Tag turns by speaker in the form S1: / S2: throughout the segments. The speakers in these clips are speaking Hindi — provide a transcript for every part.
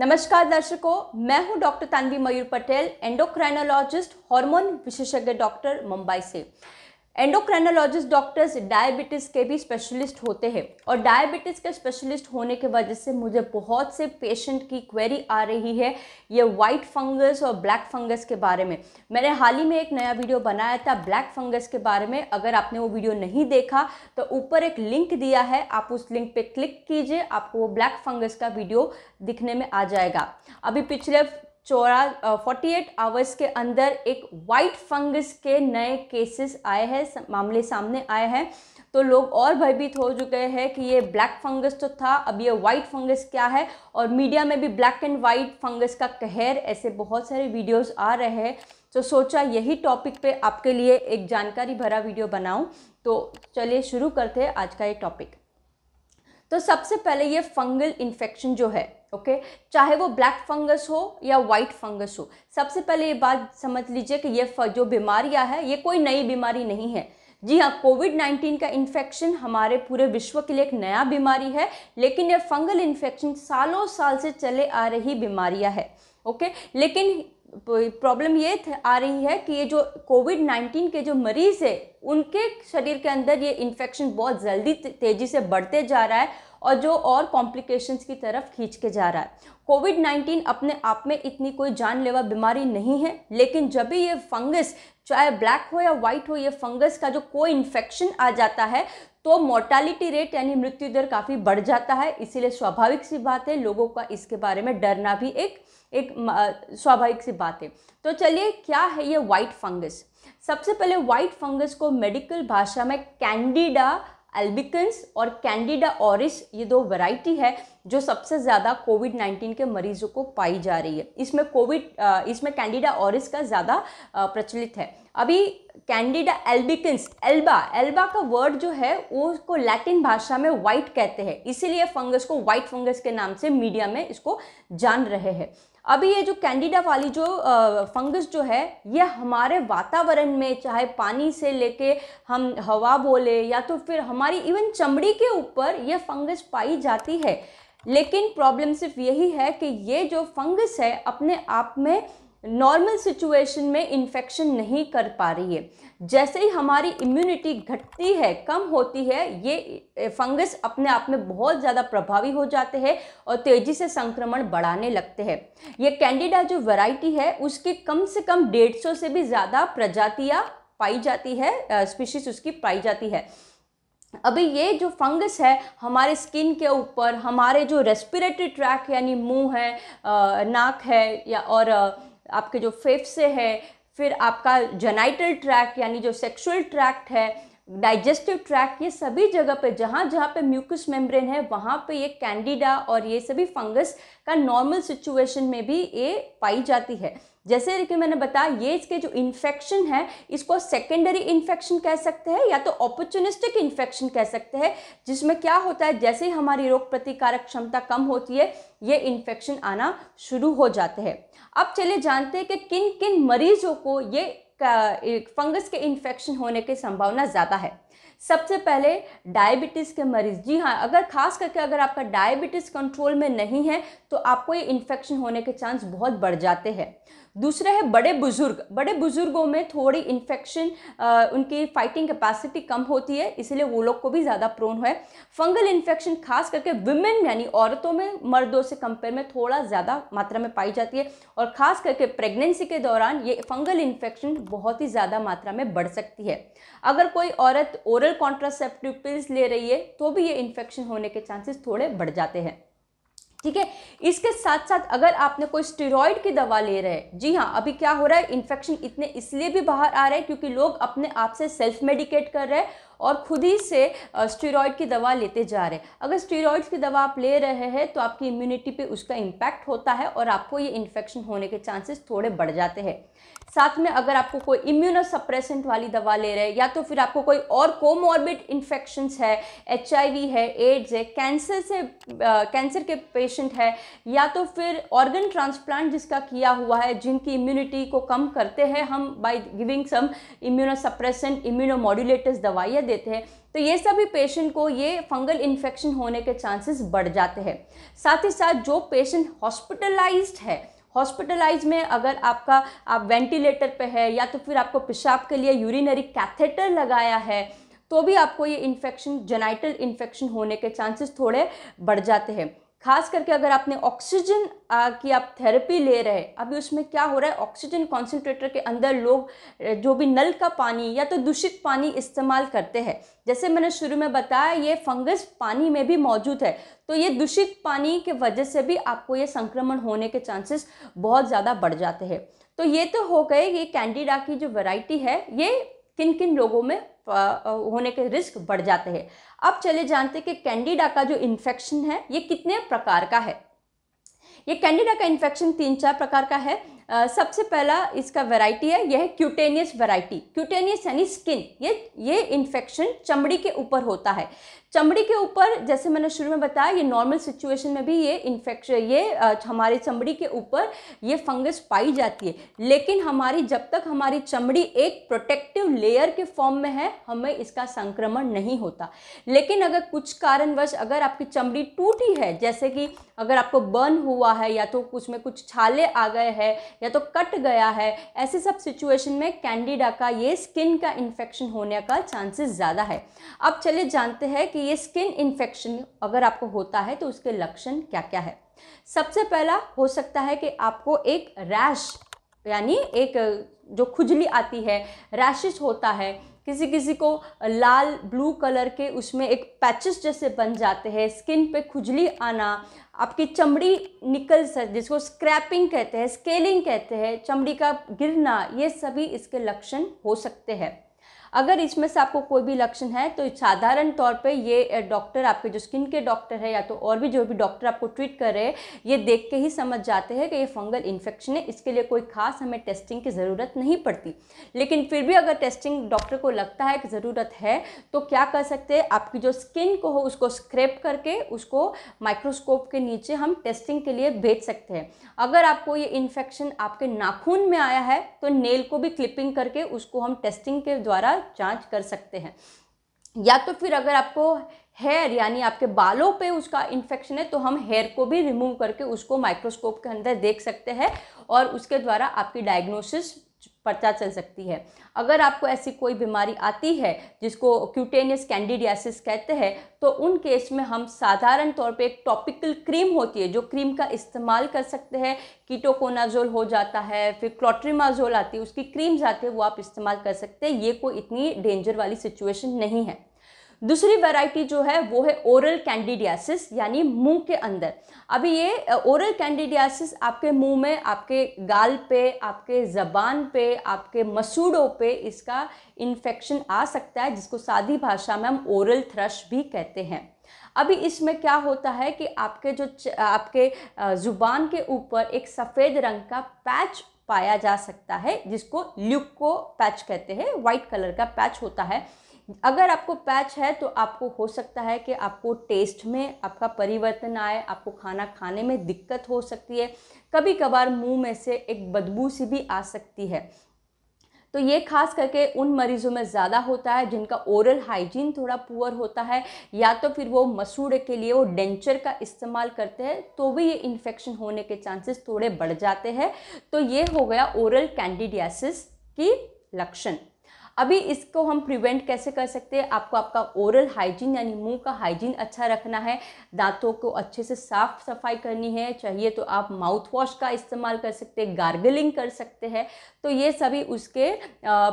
S1: नमस्कार दर्शकों मैं हूं doctor Tanvi Mayur Patel endocrinologist hormone विशेषज्ञ डॉक्टर मुंबई से एंडोक्राइनोलॉजिस्ट डॉक्टर्स डायबिटीज़ के भी स्पेशलिस्ट होते हैं और डायबिटीज़ के स्पेशलिस्ट होने के वजह से मुझे बहुत से पेशेंट की क्वेरी आ रही है ये वाइट फंगस और ब्लैक फंगस के बारे में मैंने हाल ही में एक नया वीडियो बनाया था ब्लैक फंगस के बारे में अगर आपने वो वीडियो नहीं देखा तो ऊपर एक लिंक दिया है आप उस लिंक पर क्लिक कीजिए आपको वो ब्लैक फंगस का वीडियो दिखने में आ जाएगा अभी पिछले चौरा फोर्टी एट आवर्स के अंदर एक वाइट फंगस के नए केसेस आए हैं मामले सामने आए हैं तो लोग और भयभीत हो चुके हैं कि ये ब्लैक फंगस तो था अब ये वाइट फंगस क्या है और मीडिया में भी ब्लैक एंड वाइट फंगस का कहर ऐसे बहुत सारे वीडियोस आ रहे हैं तो सोचा यही टॉपिक पे आपके लिए एक जानकारी भरा वीडियो बनाऊं तो चलिए शुरू करते हैं आज का ये टॉपिक तो सबसे पहले ये फंगल इन्फेक्शन जो है ओके चाहे वो ब्लैक फंगस हो या वाइट फंगस हो सबसे पहले ये बात समझ लीजिए कि ये जो बीमारियाँ है ये कोई नई बीमारी नहीं है जी हाँ कोविड 19 का इन्फेक्शन हमारे पूरे विश्व के लिए एक नया बीमारी है लेकिन यह फंगल इन्फेक्शन सालों साल से चले आ रही बीमारियाँ है ओके लेकिन प्रॉब्लम ये आ रही है कि ये जो कोविड नाइन्टीन के जो मरीज़ है उनके शरीर के अंदर ये इन्फेक्शन बहुत जल्दी तेज़ी से बढ़ते जा रहा है और जो और कॉम्प्लिकेशंस की तरफ खींच के जा रहा है कोविड नाइन्टीन अपने आप में इतनी कोई जानलेवा बीमारी नहीं है लेकिन जब भी ये फंगस चाहे ब्लैक हो या वाइट हो ये फंगस का जो कोई इन्फेक्शन आ जाता है तो मोर्टालिटी रेट यानी मृत्यु दर काफ़ी बढ़ जाता है इसीलिए स्वाभाविक सी बात है लोगों का इसके बारे में डरना भी एक एक स्वाभाविक सी बात है तो चलिए क्या है ये वाइट फंगस सबसे पहले वाइट फंगस को मेडिकल भाषा में कैंडिडा एल्बिकन्स और कैंडिडा ऑरिस ये दो वैरायटी है जो सबसे ज़्यादा कोविड 19 के मरीजों को पाई जा रही है इसमें कोविड इसमें कैंडिडा ऑरिस का ज़्यादा प्रचलित है अभी कैंडिडा एल्बिकन्स एल्बा एल्बा का वर्ड जो है वो उसको लैटिन भाषा में वाइट कहते हैं इसीलिए फंगस को वाइट फंगस के नाम से मीडिया में इसको जान रहे हैं अभी ये जो कैंडिडा वाली जो फंगस जो है ये हमारे वातावरण में चाहे पानी से लेके हम हवा बोले या तो फिर हमारी इवन चमड़ी के ऊपर ये फंगस पाई जाती है लेकिन प्रॉब्लम सिर्फ यही है कि ये जो फंगस है अपने आप में नॉर्मल सिचुएशन में इन्फेक्शन नहीं कर पा रही है जैसे ही हमारी इम्यूनिटी घटती है कम होती है ये फंगस अपने आप में बहुत ज़्यादा प्रभावी हो जाते हैं और तेज़ी से संक्रमण बढ़ाने लगते हैं ये कैंडिडा जो वैरायटी है उसकी कम से कम डेढ़ सौ से भी ज़्यादा प्रजातियाँ पाई जाती है स्पीशीज उसकी पाई जाती है अभी ये जो फंगस है हमारे स्किन के ऊपर हमारे जो रेस्पिरेटरी ट्रैक यानी मुंह है नाक है या और आपके जो से है फिर आपका जेनाइटल ट्रैक यानी जो सेक्सुअल ट्रैक्ट है डाइजेस्टिव ट्रैक ये सभी जगह पे जहाँ जहाँ पे म्यूकस मेम्ब्रेन है वहाँ पे ये कैंडिडा और ये सभी फंगस का नॉर्मल सिचुएशन में भी ये पाई जाती है जैसे कि मैंने बताया ये इसके जो इन्फेक्शन है इसको सेकेंडरी इन्फेक्शन कह सकते हैं या तो अपॉर्चुनिस्टिक इन्फेक्शन कह सकते हैं जिसमें क्या होता है जैसे ही हमारी रोग प्रतिकारक क्षमता कम होती है ये इन्फेक्शन आना शुरू हो जाते हैं अब चलिए जानते हैं कि किन किन मरीजों को ये फंगस के इन्फेक्शन होने की संभावना ज़्यादा है सबसे पहले डायबिटीज़ के मरीज़ जी हाँ अगर खास करके अगर आपका डायबिटीज़ कंट्रोल में नहीं है तो आपको ये इन्फेक्शन होने के चांस बहुत बढ़ जाते हैं दूसरा है बड़े बुज़ुर्ग बड़े बुज़ुर्गों में थोड़ी इन्फेक्शन उनकी फाइटिंग कैपेसिटी कम होती है इसलिए वो लोग को भी ज़्यादा प्रोन है फंगल इन्फेक्शन खास करके वुमेन यानी औरतों में मर्दों से कंपेयर में थोड़ा ज़्यादा मात्रा में पाई जाती है और ख़ास करके प्रेगनेंसी के दौरान ये फंगल इन्फेक्शन बहुत ही ज़्यादा मात्रा में बढ़ सकती है अगर कोई औरत ओरल कॉन्ट्रासेप्टिव पिल्स ले रही है तो भी ये इन्फेक्शन होने के चांसेस थोड़े बढ़ जाते हैं ठीक है इसके साथ साथ अगर आपने कोई स्टेरॉयड की दवा ले रहे हैं जी हाँ अभी क्या हो रहा है इन्फेक्शन इतने इसलिए भी बाहर आ रहे हैं क्योंकि लोग अपने आप से सेल्फ मेडिकेट कर रहे हैं और खुद ही से स्टेरॉयड की दवा लेते जा रहे हैं अगर स्टेरॉयड्स की दवा आप ले रहे हैं तो आपकी इम्यूनिटी पे उसका इम्पैक्ट होता है और आपको ये इन्फेक्शन होने के चांसेस थोड़े बढ़ जाते हैं साथ में अगर आपको कोई इम्यूनो सप्रेसेंट वाली दवा ले रहे हैं या तो फिर आपको कोई और कोमॉर्बिड इन्फेक्शंस है एच है एड्स है कैंसर से कैंसर के पेशेंट है या तो फिर ऑर्गन ट्रांसप्लांट जिसका किया हुआ है जिनकी इम्यूनिटी को कम करते हैं हम by giving some immunosuppressant immunomodulators दवाइयाँ देते हैं तो ये सभी पेशेंट को ये फंगल इन्फेक्शन होने के चांसेस बढ़ जाते हैं साथ ही साथ जो पेशेंट हॉस्पिटलाइज्ड है हॉस्पिटलाइज में अगर आपका आप वेंटिलेटर पे है या तो फिर आपको पेशाब के लिए यूरिनरी कैथेटर लगाया है तो भी आपको ये इन्फेक्शन जेनाइटल इन्फेक्शन होने के चांसेस थोड़े बढ़ जाते हैं खास करके अगर आपने ऑक्सीजन की आप थेरेपी ले रहे अभी उसमें क्या हो रहा है ऑक्सीजन कॉन्सेंट्रेटर के अंदर लोग जो भी नल का पानी या तो दूषित पानी इस्तेमाल करते हैं जैसे मैंने शुरू में बताया ये फंगस पानी में भी मौजूद है तो ये दूषित पानी के वजह से भी आपको ये संक्रमण होने के चांसेस बहुत ज़्यादा बढ़ जाते हैं तो ये तो हो गए ये कैंडिडा की जो वैरायटी है ये किन किन लोगों में होने के रिस्क बढ़ जाते हैं अब चले जानते हैं कि कैंडिडा का जो इन्फेक्शन है ये कितने प्रकार का है ये कैंडिडा का इन्फेक्शन तीन चार प्रकार का है सबसे पहला इसका वैरायटी है यह क्यूटेनियस वैरायटी क्यूटेनियस यानी स्किन ये ये इन्फेक्शन चमड़ी के ऊपर होता है चमड़ी के ऊपर जैसे मैंने शुरू में बताया ये नॉर्मल सिचुएशन में भी ये इन्फेक्शन ये हमारी हमारे चमड़ी के ऊपर ये फंगस पाई जाती है लेकिन हमारी जब तक हमारी चमड़ी एक प्रोटेक्टिव लेयर के फॉर्म में है हमें इसका संक्रमण नहीं होता लेकिन अगर कुछ कारणवश अगर आपकी चमड़ी टूटी है जैसे कि अगर आपको बर्न हुआ है या तो उसमें कुछ छाले आ गए हैं या तो कट गया है ऐसी सब सिचुएशन में कैंडिडा का ये स्किन का इन्फेक्शन होने का चांसेस ज़्यादा है अब चलिए जानते हैं कि ये स्किन इन्फेक्शन अगर आपको होता है तो उसके लक्षण क्या क्या है सबसे पहला हो सकता है कि आपको एक रैश यानी एक जो खुजली आती है रैशेस होता है किसी किसी को लाल ब्लू कलर के उसमें एक पैचेस जैसे बन जाते हैं स्किन पे खुजली आना आपकी चमड़ी निकल सक जिसको स्क्रैपिंग कहते हैं स्केलिंग कहते हैं चमड़ी का गिरना ये सभी इसके लक्षण हो सकते हैं अगर इसमें से आपको कोई भी लक्षण है तो साधारण तौर पे ये डॉक्टर आपके जो स्किन के डॉक्टर है या तो और भी जो भी डॉक्टर आपको ट्रीट कर रहे हैं ये देख के ही समझ जाते हैं कि ये फंगल इन्फेक्शन है इसके लिए कोई खास हमें टेस्टिंग की ज़रूरत नहीं पड़ती लेकिन फिर भी अगर टेस्टिंग डॉक्टर को लगता है कि ज़रूरत है तो क्या कर सकते हैं आपकी जो स्किन को हो उसको स्क्रैप करके उसको माइक्रोस्कोप के नीचे हम टेस्टिंग के लिए भेज सकते हैं अगर आपको ये इन्फेक्शन आपके नाखून में आया है तो नेल को भी क्लिपिंग करके उसको हम टेस्टिंग के द्वारा जांच कर सकते हैं या तो फिर अगर आपको हेयर यानी आपके बालों पे उसका इन्फेक्शन है तो हम हेयर को भी रिमूव करके उसको माइक्रोस्कोप के अंदर देख सकते हैं और उसके द्वारा आपकी डायग्नोसिस पता चल सकती है अगर आपको ऐसी कोई बीमारी आती है जिसको क्यूटेनियस कैंडिडियासिस कहते हैं तो उन केस में हम साधारण तौर पे एक टॉपिकल क्रीम होती है जो क्रीम का इस्तेमाल कर सकते हैं कीटोकोनाजोल हो जाता है फिर क्लोट्रीमाजोल आती है उसकी क्रीम्स आती है वो आप इस्तेमाल कर सकते हैं ये कोई इतनी डेंजर वाली सिचुएशन नहीं है दूसरी वैरायटी जो है वो है ओरल कैंडिडियासिस यानी मुंह के अंदर अभी ये ओरल कैंडिडियासिस आपके मुंह में आपके गाल पे आपके ज़बान पे आपके मसूड़ों पे इसका इन्फेक्शन आ सकता है जिसको सादी भाषा में हम ओरल थ्रश भी कहते हैं अभी इसमें क्या होता है कि आपके जो आपके ज़ुबान के ऊपर एक सफ़ेद रंग का पैच पाया जा सकता है जिसको ल्यूको पैच कहते हैं वाइट कलर का पैच होता है अगर आपको पैच है तो आपको हो सकता है कि आपको टेस्ट में आपका परिवर्तन आए आपको खाना खाने में दिक्कत हो सकती है कभी कभार मुंह में से एक बदबू सी भी आ सकती है तो ये खास करके उन मरीज़ों में ज़्यादा होता है जिनका ओरल हाइजीन थोड़ा पुअर होता है या तो फिर वो मसूड़े के लिए वो डेंचर का इस्तेमाल करते हैं तो भी ये इन्फेक्शन होने के चांसेस थोड़े बढ़ जाते हैं तो ये हो गया ओरल कैंडिडियासिस की लक्षण अभी इसको हम प्रिवेंट कैसे कर सकते हैं आपको आपका ओरल हाइजीन यानी मुंह का हाइजीन अच्छा रखना है दांतों को अच्छे से साफ सफाई करनी है चाहिए तो आप माउथ वॉश का इस्तेमाल कर सकते हैं गार्गलिंग कर सकते हैं तो ये सभी उसके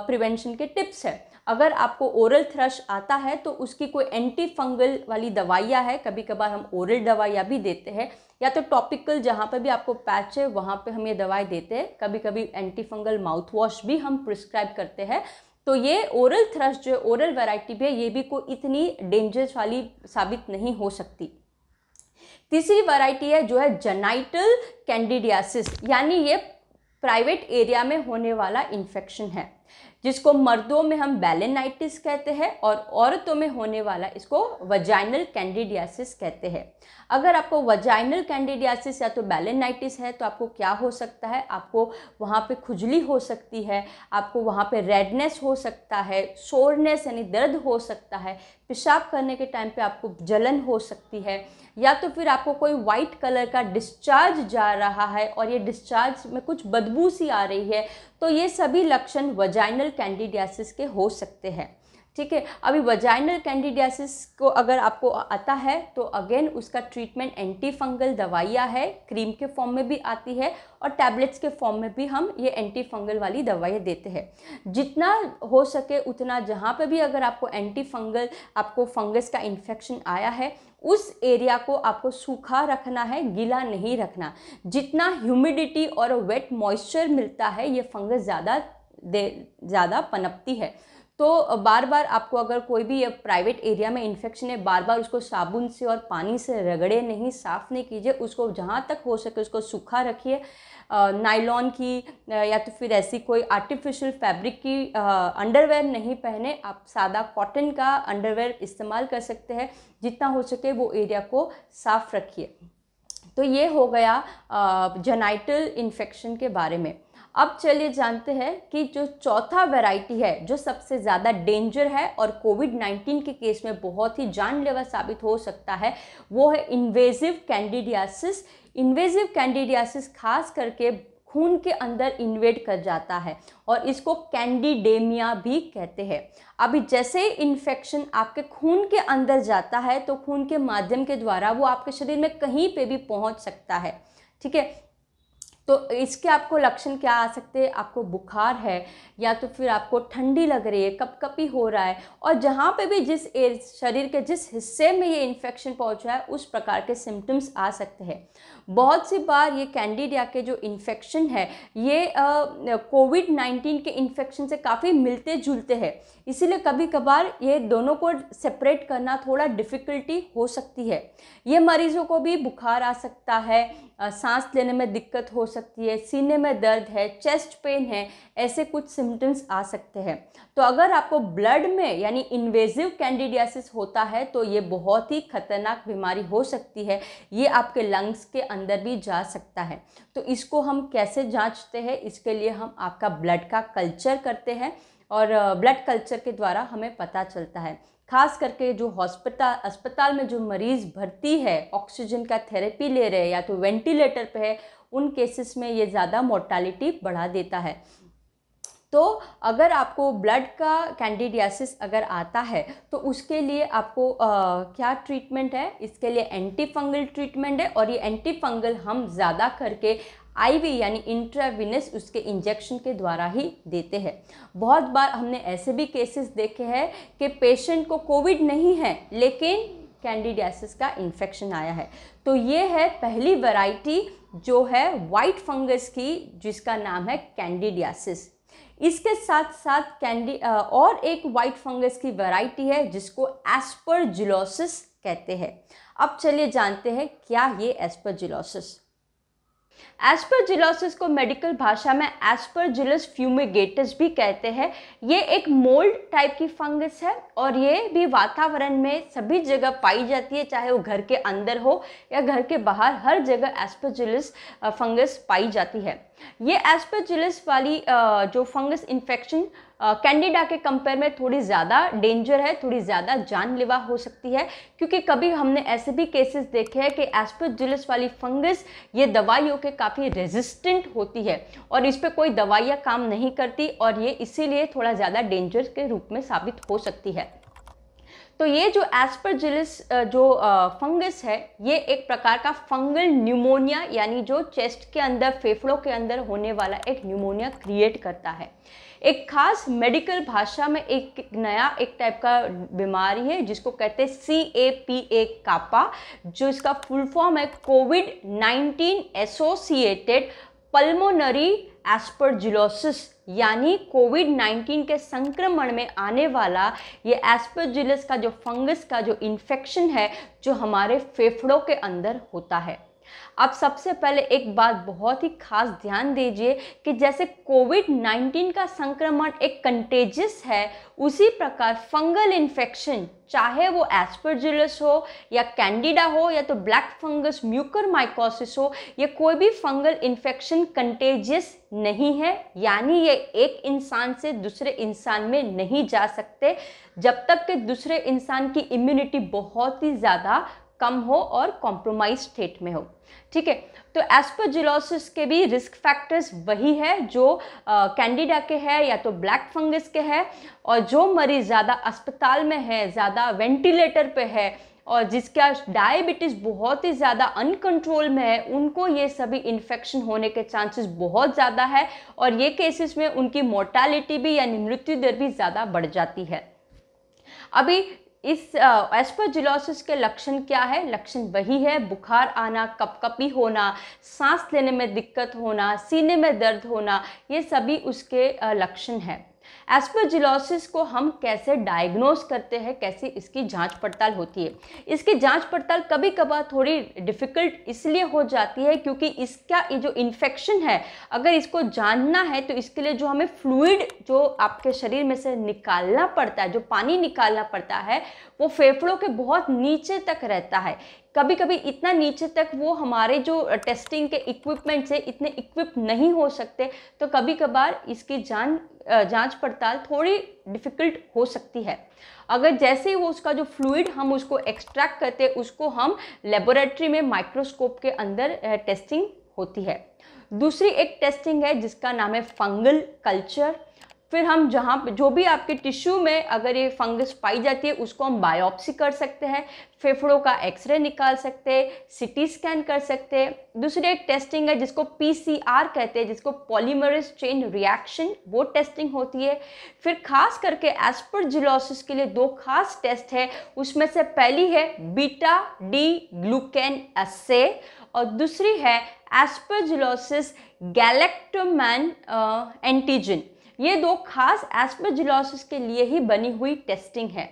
S1: प्रिवेंशन के टिप्स हैं अगर आपको ओरल थ्रश आता है तो उसकी कोई एंटी फंगल वाली दवाइयाँ है कभी कभार हम ओरल दवाइयाँ भी देते हैं या तो टॉपिकल जहाँ पर भी आपको पैच है वहाँ पर हम ये दवाई देते हैं कभी कभी एंटी फंगल माउथ वॉश भी हम प्रिस्क्राइब करते हैं तो ये ओरल थ्रस्ट जो ओरल वैरायटी भी है ये भी कोई इतनी डेंजरस वाली साबित नहीं हो सकती तीसरी वैरायटी है जो है जेनाइटल कैंडिडियासिस यानी ये प्राइवेट एरिया में होने वाला इन्फेक्शन है जिसको मर्दों में हम बैलेनाइटिस कहते हैं और औरतों में होने वाला इसको वजाइनल कैंडिडियासिस कहते हैं अगर आपको वजाइनल कैंडिडियासिस या तो बैलेनाइटिस है तो आपको क्या हो सकता है आपको वहाँ पे खुजली हो सकती है आपको वहाँ पे रेडनेस हो सकता है सोरनेस यानी दर्द हो सकता है पेशाब करने के टाइम पे आपको जलन हो सकती है या तो फिर आपको कोई वाइट कलर का डिस्चार्ज जा रहा है और ये डिस्चार्ज में कुछ बदबू सी आ रही है तो ये सभी लक्षण वजाइनल कैंडिडियासिस के हो सकते हैं ठीक है अभी वजाइनल कैंडिडियासिस को अगर आपको आता है तो अगेन उसका ट्रीटमेंट एंटी फंगल दवाइयाँ है क्रीम के फॉर्म में भी आती है और टैबलेट्स के फॉर्म में भी हम ये एंटी फंगल वाली दवाइयाँ देते हैं जितना हो सके उतना जहाँ पे भी अगर आपको एंटी फंगल आपको फंगस का इन्फेक्शन आया है उस एरिया को आपको सूखा रखना है गीला नहीं रखना जितना ह्यूमिडिटी और वेट मॉइस्चर मिलता है ये फंगस ज़्यादा दे ज़्यादा पनपती है तो बार बार आपको अगर कोई भी प्राइवेट एरिया में इन्फेक्शन है बार बार उसको साबुन से और पानी से रगड़े नहीं साफ़ नहीं कीजिए उसको जहाँ तक हो सके उसको सूखा रखिए नाइलॉन की या तो फिर ऐसी कोई आर्टिफिशियल फैब्रिक की अंडरवेयर नहीं पहने आप सादा कॉटन का अंडरवेयर इस्तेमाल कर सकते हैं जितना हो सके वो एरिया को साफ़ रखिए तो ये हो गया जनाइटल इन्फेक्शन के बारे में अब चलिए जानते हैं कि जो चौथा वैरायटी है जो सबसे ज़्यादा डेंजर है और कोविड 19 के केस में बहुत ही जानलेवा साबित हो सकता है वो है इन्वेजिव कैंडिडियासिस इन्वेजिव कैंडिडियासिस खास करके खून के अंदर इन्वेड कर जाता है और इसको कैंडिडेमिया भी कहते हैं अभी जैसे इन्फेक्शन आपके खून के अंदर जाता है तो खून के माध्यम के द्वारा वो आपके शरीर में कहीं पे भी पहुंच सकता है ठीक है तो इसके आपको लक्षण क्या आ सकते हैं आपको बुखार है या तो फिर आपको ठंडी लग रही है कपकपी हो रहा है और जहाँ पे भी जिस शरीर के जिस हिस्से में ये इन्फेक्शन पहुँचा है उस प्रकार के सिम्टम्स आ सकते हैं बहुत सी बार ये कैंडिडिया के जो इन्फेक्शन है ये कोविड नाइन्टीन के इन्फेक्शन से काफ़ी मिलते जुलते हैं इसीलिए कभी कभार ये दोनों को सेपरेट करना थोड़ा डिफ़िकल्टी हो सकती है ये मरीज़ों को भी बुखार आ सकता है सांस लेने में दिक्कत हो सकती है सीने में दर्द है चेस्ट पेन है ऐसे कुछ सिम्टम्स आ सकते हैं तो अगर आपको ब्लड में यानी इन्वेजिव कैंडिडियासिस होता है तो ये बहुत ही खतरनाक बीमारी हो सकती है ये आपके लंग्स के अंदर भी जा सकता है तो इसको हम कैसे जाँचते हैं इसके लिए हम आपका ब्लड का कल्चर करते हैं और ब्लड कल्चर के द्वारा हमें पता चलता है खास करके जो हॉस्पिटल अस्पताल में जो मरीज़ भर्ती है ऑक्सीजन का थेरेपी ले रहे हैं या तो वेंटिलेटर पे है उन केसेस में ये ज़्यादा मोर्टालिटी बढ़ा देता है तो अगर आपको ब्लड का कैंडिडियासिस अगर आता है तो उसके लिए आपको आ, क्या ट्रीटमेंट है इसके लिए एंटीफंगल ट्रीटमेंट है और ये एंटी फंगल हम ज़्यादा करके आईवी यानी इंट्राविनस उसके इंजेक्शन के द्वारा ही देते हैं बहुत बार हमने ऐसे भी केसेस देखे हैं कि पेशेंट को कोविड नहीं है लेकिन कैंडिडियासिस का इन्फेक्शन आया है तो ये है पहली वैरायटी जो है वाइट फंगस की जिसका नाम है कैंडिडियासिस इसके साथ साथ कैंडी और एक वाइट फंगस की वैरायटी है जिसको एस्परजिलोसिस कहते हैं अब चलिए जानते हैं क्या ये जुलोसिस एस्परजिलोसिस को मेडिकल भाषा में एस्परजिलस फ्यूमिगेटस भी कहते हैं ये एक मोल्ड टाइप की फंगस है और ये भी वातावरण में सभी जगह पाई जाती है चाहे वो घर के अंदर हो या घर के बाहर हर जगह एस्परजिलस फंगस पाई जाती है ये एस्पेजिलिस वाली जो फंगस इन्फेक्शन कैंडिडा के कंपेयर में थोड़ी ज़्यादा डेंजर है थोड़ी ज़्यादा जानलेवा हो सकती है क्योंकि कभी हमने ऐसे भी केसेस देखे हैं कि एस्पेजिलिस वाली फंगस ये दवाइयों के काफ़ी रेजिस्टेंट होती है और इस पर कोई दवाइयाँ काम नहीं करती और ये इसीलिए थोड़ा ज़्यादा डेंजर के रूप में साबित हो सकती है तो ये जो एस्परजिलिस जो फंगस है ये एक प्रकार का फंगल न्यूमोनिया यानी जो चेस्ट के अंदर फेफड़ों के अंदर होने वाला एक न्यूमोनिया क्रिएट करता है एक खास मेडिकल भाषा में एक नया एक टाइप का बीमारी है जिसको कहते हैं सी ए पी ए कापा जो इसका फुल फॉर्म है COVID nineteen associated pulmonary aspergillosis यानी कोविड 19 के संक्रमण में आने वाला ये एस्पोजिलस का जो फंगस का जो इन्फेक्शन है जो हमारे फेफड़ों के अंदर होता है आप सबसे पहले एक बात बहुत ही खास ध्यान दीजिए कि जैसे कोविड 19 का संक्रमण एक कंटेजियस है उसी प्रकार फंगल इन्फेक्शन चाहे वो एस्परजिलस हो या कैंडिडा हो या तो ब्लैक फंगस म्यूकर माइकोसिस हो या कोई भी फंगल इन्फेक्शन कंटेजियस नहीं है यानी ये एक इंसान से दूसरे इंसान में नहीं जा सकते जब तक कि दूसरे इंसान की इम्यूनिटी बहुत ही ज़्यादा कम हो और कॉम्प्रोमाइज स्टेट में हो ठीक है तो एस्पोजिलोसिस के भी रिस्क फैक्टर्स वही है जो कैंडिडा के है या तो ब्लैक फंगस के है और जो मरीज़ ज़्यादा अस्पताल में है ज़्यादा वेंटिलेटर पे है और जिसका डायबिटीज़ बहुत ही ज़्यादा अनकंट्रोल में है उनको ये सभी इन्फेक्शन होने के चांसेस बहुत ज़्यादा है और ये केसेस में उनकी मोर्टालिटी भी यानी मृत्यु दर भी ज़्यादा बढ़ जाती है अभी इस एस्पाजिलोसिस के लक्षण क्या है लक्षण वही है बुखार आना कपकपी होना सांस लेने में दिक्कत होना सीने में दर्द होना ये सभी उसके लक्षण हैं एस्पोजिलोसिस को हम कैसे डायग्नोस करते हैं कैसे इसकी जांच पड़ताल होती है इसकी जांच पड़ताल कभी कभार थोड़ी डिफ़िकल्ट इसलिए हो जाती है क्योंकि इसका ये जो इन्फेक्शन है अगर इसको जानना है तो इसके लिए जो हमें फ्लूड जो आपके शरीर में से निकालना पड़ता है जो पानी निकालना पड़ता है वो फेफड़ों के बहुत नीचे तक रहता है कभी कभी इतना नीचे तक वो हमारे जो टेस्टिंग के इक्विपमेंट से इतने इक्विप नहीं हो सकते तो कभी कभार इसकी जान जांच पड़ताल थोड़ी डिफ़िकल्ट हो सकती है अगर जैसे ही वो उसका जो फ्लूड हम उसको एक्सट्रैक्ट करते उसको हम लेबोरेटरी में माइक्रोस्कोप के अंदर टेस्टिंग होती है दूसरी एक टेस्टिंग है जिसका नाम है फंगल कल्चर फिर हम जहाँ जो भी आपके टिश्यू में अगर ये फंगस पाई जाती है उसको हम बायोप्सी कर सकते हैं फेफड़ों का एक्सरे निकाल सकते हैं सिटी स्कैन कर सकते हैं दूसरी एक टेस्टिंग है जिसको पीसीआर कहते हैं जिसको पॉलीमरस चेन रिएक्शन वो टेस्टिंग होती है फिर खास करके जिलोसिस के लिए दो खास टेस्ट है उसमें से पहली है बीटा डी ग्लूकैन एसे और दूसरी है एस्परजिलोसिस गैलेक्टोमैन एंटीजन ये दो खास एस्ट्रोजिलोसिस के लिए ही बनी हुई टेस्टिंग है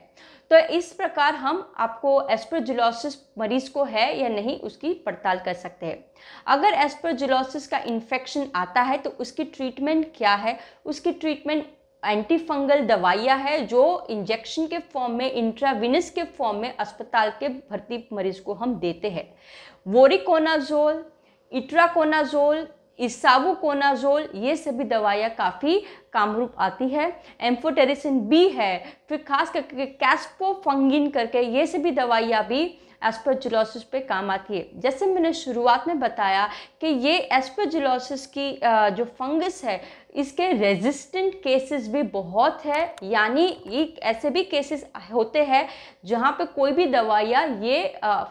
S1: तो इस प्रकार हम आपको एस्ट्रोजिलोसिस मरीज को है या नहीं उसकी पड़ताल कर सकते हैं अगर एस्ट्रोजिलोसिस का इन्फेक्शन आता है तो उसकी ट्रीटमेंट क्या है उसकी ट्रीटमेंट एंटीफंगल दवाइयाँ है जो इंजेक्शन के फॉर्म में इंट्राविनस के फॉर्म में अस्पताल के भर्ती मरीज को हम देते हैं वोरिकोनाजोल इट्राकोनाजोल इसाबुकोनाजोल ये सभी दवाइयाँ काफ़ी कामरूप आती है एम्फोटेरिसिन बी है फिर खास करके कैस्पोफंगिन करके ये सभी दवाइयाँ भी एस्परजिलोसिस पे काम आती है जैसे मैंने शुरुआत में बताया कि ये एस्परजिलोसिस की जो फंगस है इसके रेजिस्टेंट केसेस भी बहुत है यानी एक ऐसे भी केसेस होते हैं जहाँ पे कोई भी दवाइयाँ ये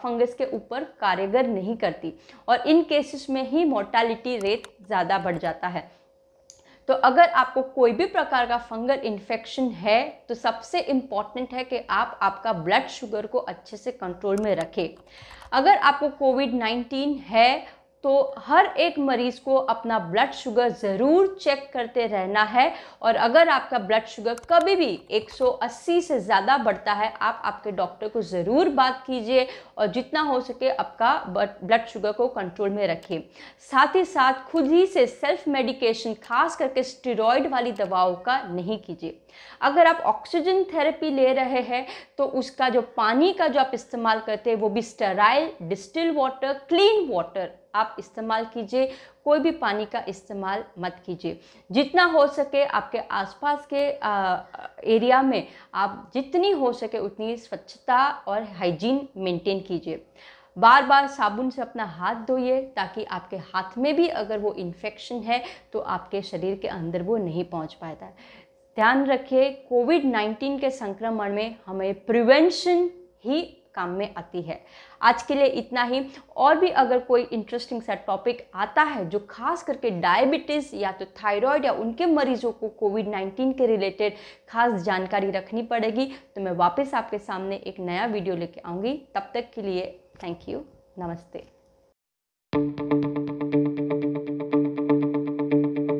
S1: फंगस के ऊपर कारगर नहीं करती और इन केसेस में ही मोर्टालिटी रेट ज़्यादा बढ़ जाता है तो अगर आपको कोई भी प्रकार का फंगल इन्फेक्शन है तो सबसे इम्पॉर्टेंट है कि आप आपका ब्लड शुगर को अच्छे से कंट्रोल में रखें अगर आपको कोविड 19 है तो हर एक मरीज़ को अपना ब्लड शुगर ज़रूर चेक करते रहना है और अगर आपका ब्लड शुगर कभी भी 180 से ज़्यादा बढ़ता है आप आपके डॉक्टर को ज़रूर बात कीजिए और जितना हो सके आपका ब्लड शुगर को कंट्रोल में रखें साथ ही साथ खुद ही से सेल्फ मेडिकेशन खास करके स्टेरॉयड वाली दवाओं का नहीं कीजिए अगर आप ऑक्सीजन थेरेपी ले रहे हैं तो उसका जो पानी का जो आप इस्तेमाल करते हैं वो भी sterile distil water clean water आप इस्तेमाल कीजिए कोई भी पानी का इस्तेमाल मत कीजिए जितना हो सके आपके आसपास के आ, एरिया में आप जितनी हो सके उतनी स्वच्छता और हाइजीन मेंटेन कीजिए बार बार साबुन से अपना हाथ धोइए ताकि आपके हाथ में भी अगर वो इन्फेक्शन है तो आपके शरीर के अंदर वो नहीं पहुंच पाता है ध्यान रखिए कोविड 19 के संक्रमण में हमें प्रिवेंशन ही काम में आती है आज के लिए इतना ही और भी अगर कोई इंटरेस्टिंग सा टॉपिक आता है जो खास करके डायबिटीज़ या तो थायराइड या उनके मरीजों को कोविड 19 के रिलेटेड खास जानकारी रखनी पड़ेगी तो मैं वापस आपके सामने एक नया वीडियो लेके आऊँगी तब तक के लिए थैंक यू नमस्ते